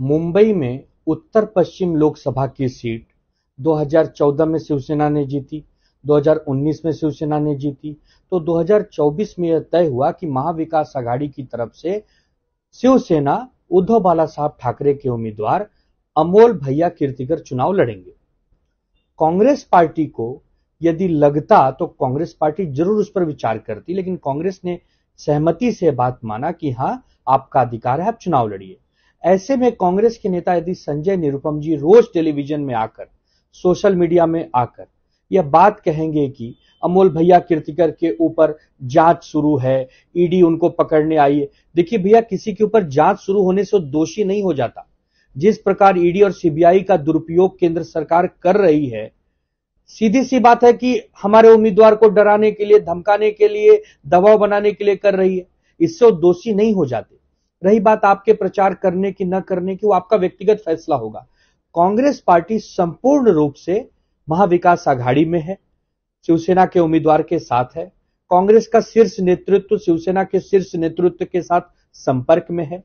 मुंबई में उत्तर पश्चिम लोकसभा की सीट 2014 में शिवसेना ने जीती 2019 में शिवसेना ने जीती तो 2024 में यह तय हुआ कि महाविकास आघाड़ी की तरफ से शिवसेना उद्धव बाला साहब ठाकरे के उम्मीदवार अमोल भैया कीर्तिकर चुनाव लड़ेंगे कांग्रेस पार्टी को यदि लगता तो कांग्रेस पार्टी जरूर उस पर विचार करती लेकिन कांग्रेस ने सहमति से बात माना कि हाँ आपका अधिकार है आप चुनाव लड़िए ऐसे में कांग्रेस के नेता यदि संजय निरुपम जी रोज टेलीविजन में आकर सोशल मीडिया में आकर यह बात कहेंगे कि अमोल भैया कीर्तिकर के ऊपर जांच शुरू है ईडी उनको पकड़ने आई है देखिए भैया किसी के ऊपर जांच शुरू होने से दोषी नहीं हो जाता जिस प्रकार ईडी और सीबीआई का दुरुपयोग केंद्र सरकार कर रही है सीधी सी बात है कि हमारे उम्मीदवार को डराने के लिए धमकाने के लिए दबाव बनाने के लिए कर रही है इससे वो दोषी नहीं हो जाते रही बात आपके प्रचार करने की न करने की वो आपका व्यक्तिगत फैसला होगा कांग्रेस पार्टी संपूर्ण रूप से महाविकास आघाड़ी में है शिवसेना के उम्मीदवार के साथ है कांग्रेस का शीर्ष नेतृत्व शिवसेना के शीर्ष नेतृत्व के साथ संपर्क में है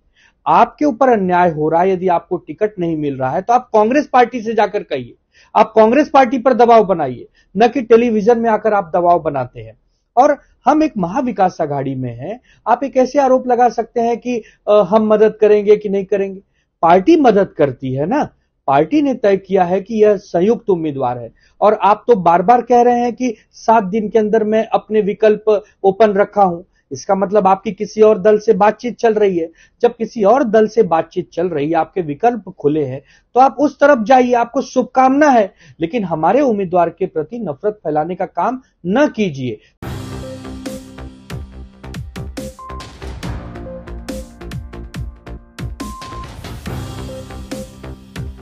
आपके ऊपर अन्याय हो रहा है यदि आपको टिकट नहीं मिल रहा है तो आप कांग्रेस पार्टी से जाकर कहिए आप कांग्रेस पार्टी पर दबाव बनाइए न कि टेलीविजन में आकर आप दबाव बनाते हैं और हम एक महाविकास आघाड़ी में हैं आप एक ऐसे आरोप लगा सकते हैं कि हम मदद करेंगे कि नहीं करेंगे पार्टी मदद करती है ना पार्टी ने तय किया है कि यह संयुक्त उम्मीदवार है और आप तो बार बार कह रहे हैं कि सात दिन के अंदर मैं अपने विकल्प ओपन रखा हूं इसका मतलब आपकी किसी और दल से बातचीत चल रही है जब किसी और दल से बातचीत चल रही है आपके विकल्प खुले हैं तो आप उस तरफ जाइए आपको शुभकामना है लेकिन हमारे उम्मीदवार के प्रति नफरत फैलाने का काम न कीजिए